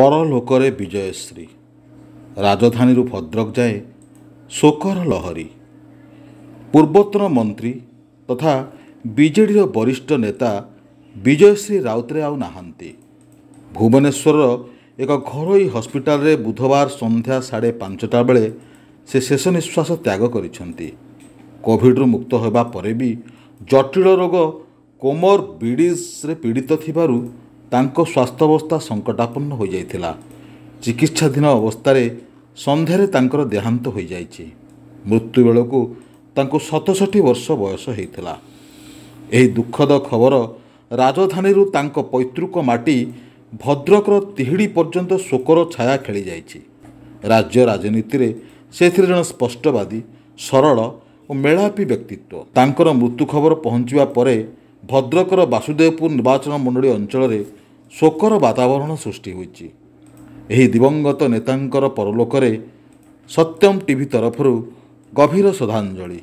ପରଲୋକରେ ବିଜୟଶ୍ରୀ ରାଜଧାନୀରୁ ଭଦ୍ରକ ଯାଏ ଶୋକର ଲହରୀ ପୂର୍ବତନ ମନ୍ତ୍ରୀ ତଥା ବିଜେଡ଼ିର ବରିଷ୍ଠ ନେତା ବିଜୟଶ୍ରୀ ରାଉତରେ ଆଉ ନାହାନ୍ତି ଭୁବନେଶ୍ୱରର ଏକ ଘରୋଇ ହସ୍ପିଟାଲରେ ବୁଧବାର ସନ୍ଧ୍ୟା ସାଢ଼େ ପାଞ୍ଚଟା ବେଳେ ସେ ଶେଷ ନିଶ୍ୱାସ ତ୍ୟାଗ କରିଛନ୍ତି କୋଭିଡ଼ରୁ ମୁକ୍ତ ହେବା ପରେ ବି ଜଟିଳ ରୋଗ କୋମର ବିଡ଼ିସରେ ପୀଡ଼ିତ ଥିବାରୁ ତାଙ୍କ ସ୍ୱାସ୍ଥ୍ୟାବସ୍ଥା ସଙ୍କଟାପନ୍ନ ହୋଇଯାଇଥିଲା ଚିକିତ୍ସାଧୀନ ଅବସ୍ଥାରେ ସନ୍ଧ୍ୟାରେ ତାଙ୍କର ଦେହାନ୍ତ ହୋଇଯାଇଛି ମୃତ୍ୟୁ ବେଳକୁ ତାଙ୍କୁ ସତଷଠି ବର୍ଷ ବୟସ ହୋଇଥିଲା ଏହି ଦୁଃଖଦ ଖବର ରାଜଧାନୀରୁ ତାଙ୍କ ପୈତୃକ ମାଟି ଭଦ୍ରକର ତିହିଡ଼ି ପର୍ଯ୍ୟନ୍ତ ଶୋକର ଛାୟା ଖେଳିଯାଇଛି ରାଜ୍ୟ ରାଜନୀତିରେ ସେଥିରେ ଜଣେ ସ୍ପଷ୍ଟବାଦୀ ସରଳ ଓ ମେଳାପି ବ୍ୟକ୍ତିତ୍ୱ ତାଙ୍କର ମୃତ୍ୟୁ ଖବର ପହଞ୍ଚିବା ପରେ ଭଦ୍ରକର ବାସୁଦେବପୁର ନିର୍ବାଚନ ମଣ୍ଡଳୀ ଅଞ୍ଚଳରେ ଶୋକର ବାତାବରଣ ସୃଷ୍ଟି ହୋଇଛି ଏହି ଦିବଂଗତ ନେତାଙ୍କର ପରଲୋକରେ ସତ୍ୟମ୍ ଟିଭି ତରଫରୁ ଗଭୀର ଶ୍ରଦ୍ଧାଞ୍ଜଳି